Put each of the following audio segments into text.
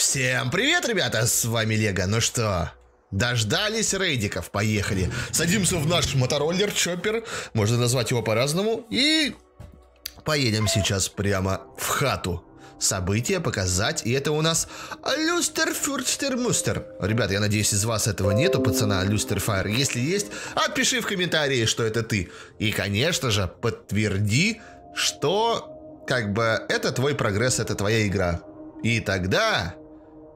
Всем привет, ребята, с вами Лего. Ну что, дождались рейдиков, поехали. Садимся в наш мотороллер Чоппер, можно назвать его по-разному, и поедем сейчас прямо в хату. События показать, и это у нас Люстер Фюрстер Мустер. Ребята, я надеюсь, из вас этого нету, пацана Люстерфайр. Если есть, отпиши в комментарии, что это ты. И, конечно же, подтверди, что как бы это твой прогресс, это твоя игра. И тогда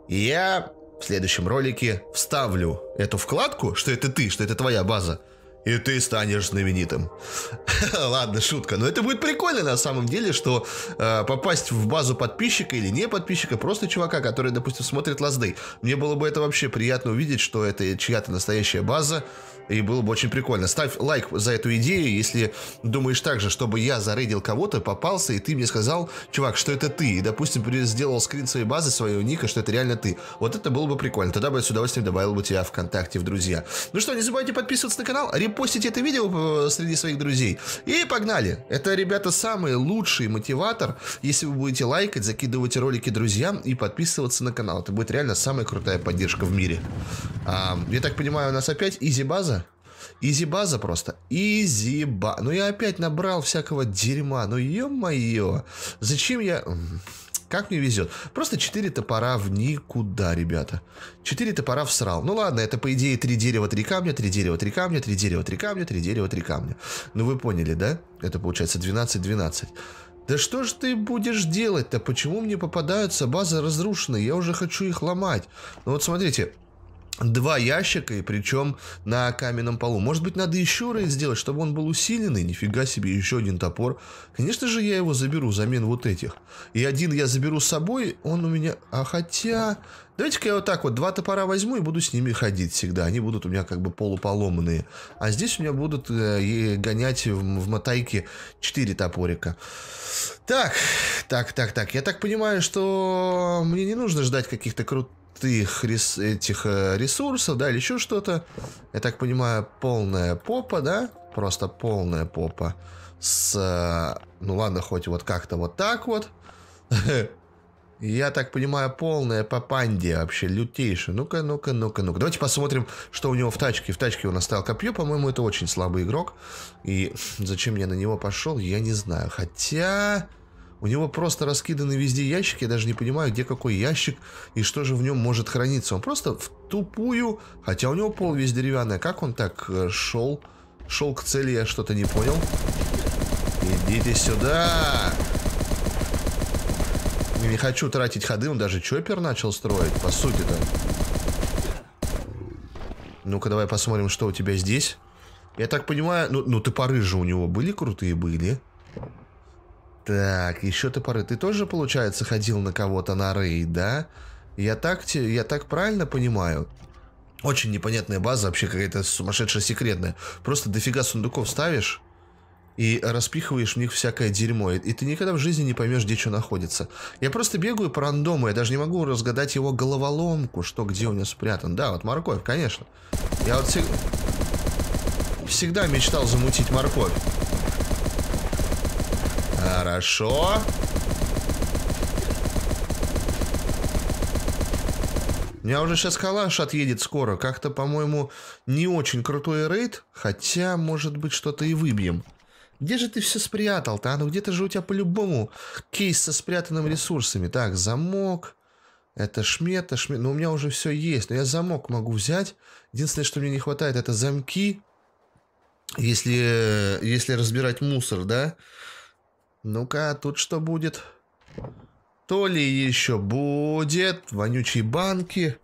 я в следующем ролике вставлю эту вкладку, что это ты, что это твоя база, и ты станешь знаменитым. Ладно, шутка. Но это будет прикольно на самом деле, что э, попасть в базу подписчика или не подписчика, просто чувака, который, допустим, смотрит Лазды. Мне было бы это вообще приятно увидеть, что это чья-то настоящая база, и было бы очень прикольно. Ставь лайк за эту идею, если думаешь так же, чтобы я зарейдил кого-то, попался, и ты мне сказал, чувак, что это ты, и, допустим, сделал скрин своей базы, своего ника, что это реально ты. Вот это было бы прикольно. Тогда бы я с удовольствием добавил бы тебя ВКонтакте в друзья. Ну что, не забывайте подписываться на канал репостить это видео э, среди своих друзей. И погнали. Это, ребята, самый лучший мотиватор, если вы будете лайкать, закидывать ролики друзьям и подписываться на канал. Это будет реально самая крутая поддержка в мире. А, я так понимаю, у нас опять изи-база? Изи база просто. Изи база. Ну я опять набрал всякого дерьма. Ну ё-моё. Зачем я... Как мне везет. Просто четыре топора в никуда, ребята. Четыре топора в всрал. Ну ладно, это по идее три дерева, три камня, три дерева, три камня, три дерева, три камня, три дерева, три камня. Ну вы поняли, да? Это получается 12-12. Да что ж ты будешь делать-то? Почему мне попадаются базы разрушенные? Я уже хочу их ломать. Ну вот смотрите, два ящика, и причем на каменном полу. Может быть, надо еще рейд сделать, чтобы он был усиленный? Нифига себе, еще один топор. Конечно же, я его заберу взамен вот этих. И один я заберу с собой, он у меня... А хотя... Давайте-ка я вот так вот два топора возьму и буду с ними ходить всегда. Они будут у меня как бы полуполоманные. А здесь у меня будут э, гонять в, в мотайке четыре топорика. Так, так, так, так. Я так понимаю, что мне не нужно ждать каких-то крутых крутых рес, этих э, ресурсов, да, или еще что-то. Я так понимаю, полная попа, да? Просто полная попа. С... Э, ну ладно, хоть вот как-то вот так вот. Я так понимаю, полная попандия вообще, лютейшая. Ну-ка, ну-ка, ну-ка, ну-ка. Давайте посмотрим, что у него в тачке. В тачке он оставил копье. По-моему, это очень слабый игрок. И зачем я на него пошел, я не знаю. Хотя... У него просто раскиданы везде ящики, я даже не понимаю, где какой ящик и что же в нем может храниться. Он просто в тупую, хотя у него пол весь деревянный. А как он так э, шел? Шел к цели, я что-то не понял. Идите сюда! Не хочу тратить ходы, он даже чоппер начал строить, по сути-то. Ну-ка, давай посмотрим, что у тебя здесь. Я так понимаю, ну, ну топоры же у него были крутые, были. Так, еще ты поры. Ты тоже, получается, ходил на кого-то на рейд, да? Я так, я так правильно понимаю? Очень непонятная база, вообще какая-то сумасшедшая секретная. Просто дофига сундуков ставишь и распихиваешь в них всякое дерьмо, и ты никогда в жизни не поймешь, где что находится. Я просто бегаю по рандому, я даже не могу разгадать его головоломку, что где у него спрятан. Да, вот морковь, конечно. Я вот всег... всегда мечтал замутить морковь. Хорошо. У меня уже сейчас калаш отъедет скоро. Как-то, по-моему, не очень крутой рейд. Хотя, может быть, что-то и выбьем. Где же ты все спрятал-то? А ну где-то же у тебя по-любому кейс со спрятанными ресурсами. Так, замок. Это шмет, это шмет. Ну, у меня уже все есть. Но я замок могу взять. Единственное, что мне не хватает, это замки. Если, э, если разбирать мусор, да? Ну-ка, тут что будет? То ли еще будет. Вонючие банки.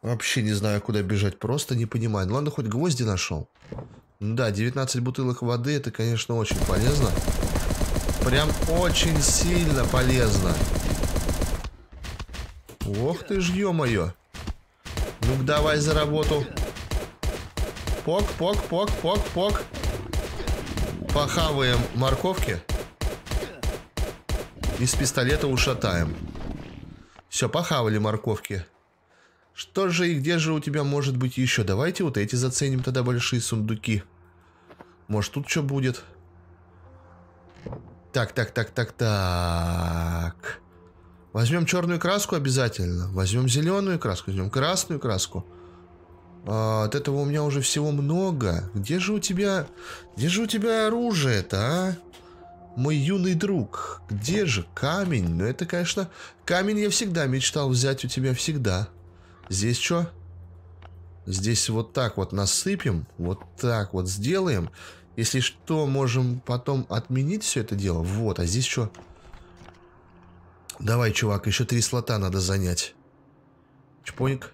Вообще не знаю, куда бежать. Просто не понимаю. Ну ладно, хоть гвозди нашел. Да, 19 бутылок воды. Это, конечно, очень полезно. Прям очень сильно полезно. Ох ты ж, ё-моё. Ну-ка, давай за работу. Пок, пок, пок, пок, пок. Похаваем морковки. Из пистолета ушатаем. Все, похавали морковки. Что же и где же у тебя может быть еще? Давайте вот эти заценим тогда большие сундуки. Может тут что будет? Так, так, так, так, так. Возьмем черную краску обязательно. Возьмем зеленую краску, возьмем красную краску. А, от этого у меня уже всего много. Где же у тебя... Где же у тебя оружие-то, а? мой юный друг, где же камень? Ну, это, конечно, камень я всегда мечтал взять у тебя всегда. Здесь что? Здесь вот так вот насыпем, вот так вот сделаем. Если что, можем потом отменить все это дело. Вот, а здесь что? Давай, чувак, еще три слота надо занять. Чпоник.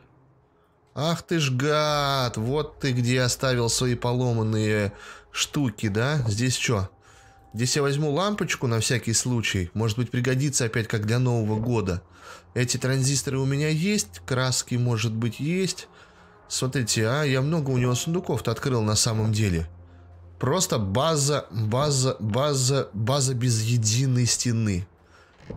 Ах ты ж гад, вот ты где оставил свои поломанные штуки, да? Здесь что? Здесь я возьму лампочку на всякий случай, может быть пригодится опять как для Нового года. Эти транзисторы у меня есть, краски может быть есть. Смотрите, а я много у него сундуков-то открыл на самом деле. Просто база, база, база, база без единой стены.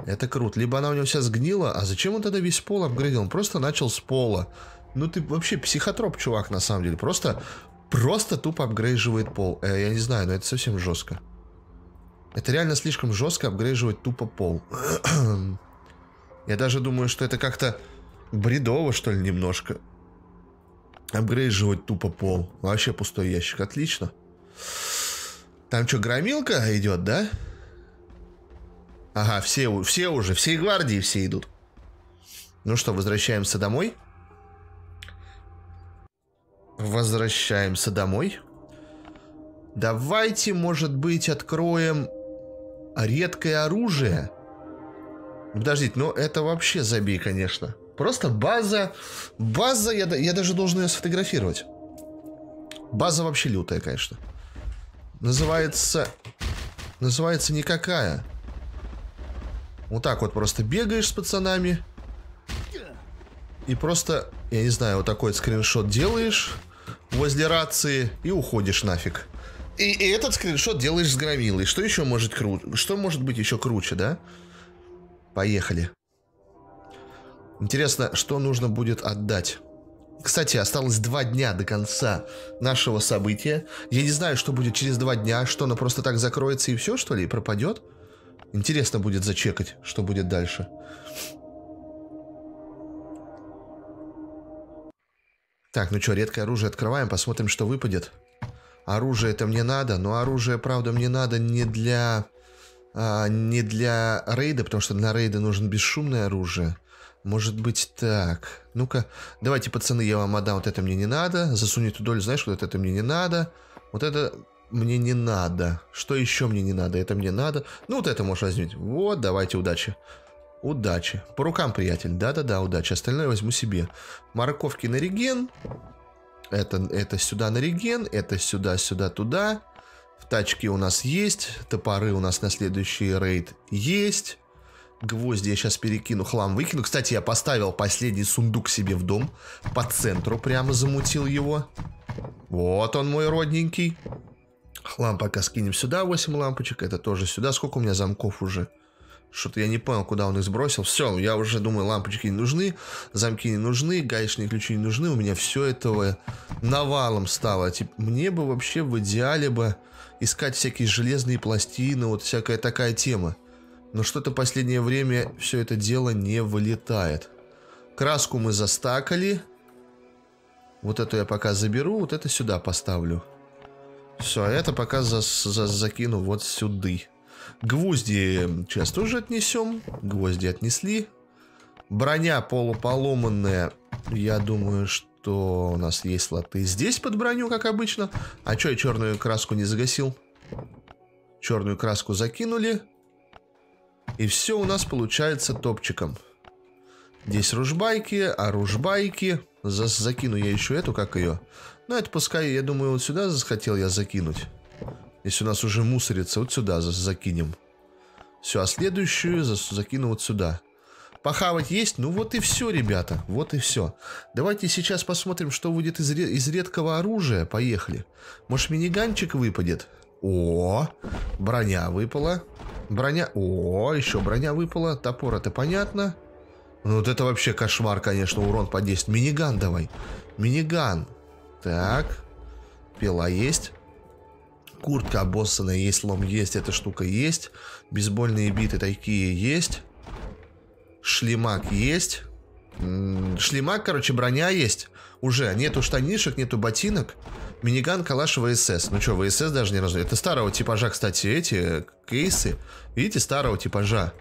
Это круто. Либо она у него вся сгнила, а зачем он тогда весь пол апгрейдил? Он просто начал с пола. Ну ты вообще психотроп, чувак, на самом деле. Просто, просто тупо апгрейживает пол. Э, я не знаю, но это совсем жестко. Это реально слишком жестко обгреживать тупо пол. Я даже думаю, что это как-то бредово, что ли, немножко. Обгреживать тупо пол. Вообще пустой ящик. Отлично. Там что, громилка идет, да? Ага, все, все уже, все гвардии все идут. Ну что, возвращаемся домой? Возвращаемся домой. Давайте, может быть, откроем Редкое оружие? Подождите, ну это вообще забей, конечно. Просто база... База, я, я даже должен ее сфотографировать. База вообще лютая, конечно. Называется... Называется никакая. Вот так вот просто бегаешь с пацанами. И просто, я не знаю, вот такой вот скриншот делаешь возле рации и уходишь нафиг. И, и этот скриншот делаешь с громилой. Что еще может круче? Что может быть еще круче, да? Поехали. Интересно, что нужно будет отдать. Кстати, осталось два дня до конца нашего события. Я не знаю, что будет через два дня, что оно просто так закроется и все, что ли, и пропадет. Интересно будет зачекать, что будет дальше. Так, ну что, редкое оружие открываем, посмотрим, что выпадет оружие это мне надо, но оружие, правда, мне надо не для... А, не для рейда, потому что для рейда нужно бесшумное оружие. Может быть так. Ну-ка, давайте, пацаны, я вам отдам. Вот это мне не надо. Засунь эту долю, знаешь, вот это мне не надо. Вот это мне не надо. Что еще мне не надо? Это мне надо. Ну, вот это можешь возьмите. Вот, давайте, удачи. Удачи. По рукам, приятель. Да-да-да, удачи. Остальное возьму себе. Морковки на реген. Это, это сюда на реген, это сюда, сюда, туда. В тачке у нас есть, топоры у нас на следующий рейд есть. Гвозди я сейчас перекину, хлам выкину. Кстати, я поставил последний сундук себе в дом. По центру прямо замутил его. Вот он мой родненький. Хлам пока скинем сюда, 8 лампочек. Это тоже сюда. Сколько у меня замков уже? Что-то я не понял, куда он их сбросил. Все, я уже думаю, лампочки не нужны, замки не нужны, гаечные ключи не нужны. У меня все этого навалом стало. Типа, мне бы вообще в идеале бы искать всякие железные пластины, вот всякая такая тема. Но что-то последнее время все это дело не вылетает. Краску мы застакали. Вот эту я пока заберу, вот это сюда поставлю. Все, а это пока зас, зас, закину вот сюда. Гвозди сейчас тоже отнесем. Гвозди отнесли. Броня полуполоманная. Я думаю, что у нас есть слоты здесь под броню, как обычно. А чё я черную краску не загасил? Черную краску закинули. И все у нас получается топчиком. Здесь ружбайки, а ружбайки... Закину я еще эту, как ее. Ну, это пускай, я думаю, вот сюда захотел я закинуть. Если у нас уже мусорится, вот сюда закинем. Все, а следующую закину вот сюда. Похавать есть? Ну вот и все, ребята. Вот и все. Давайте сейчас посмотрим, что будет из, ре из редкого оружия. Поехали. Может, миниганчик выпадет? О, броня выпала. Броня... О, еще броня выпала. Топор, это понятно. Ну вот это вообще кошмар, конечно, урон по 10. Миниган давай. Миниган. Так. Пила есть. Куртка обоссанная есть, лом есть, эта штука есть. Бейсбольные биты такие есть. Шлемак есть. Шлемак, короче, броня есть. Уже нету штанишек, нету ботинок. Миниган Калаш ВСС. Ну что, ВСС даже не разу. Это старого типажа, кстати, эти э, кейсы. Видите, старого типажа.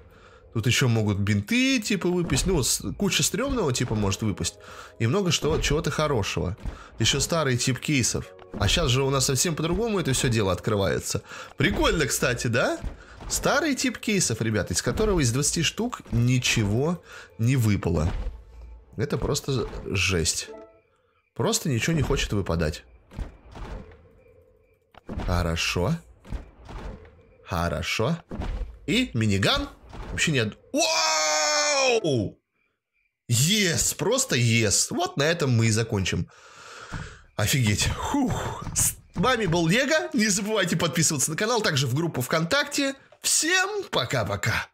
Тут еще могут бинты, типа, выпасть. Ну, куча стрёмного, типа, может выпасть. И много что, чего-то хорошего. Еще старый тип кейсов. А сейчас же у нас совсем по-другому это все дело открывается. Прикольно, кстати, да? Старый тип кейсов, ребят, из которого из 20 штук ничего не выпало. Это просто жесть. Просто ничего не хочет выпадать. Хорошо. Хорошо. И миниган. Вообще нет. Вау! Yes, просто yes. Вот на этом мы и закончим. Офигеть. Фух. С вами был Лего. Не забывайте подписываться на канал, также в группу ВКонтакте. Всем пока-пока.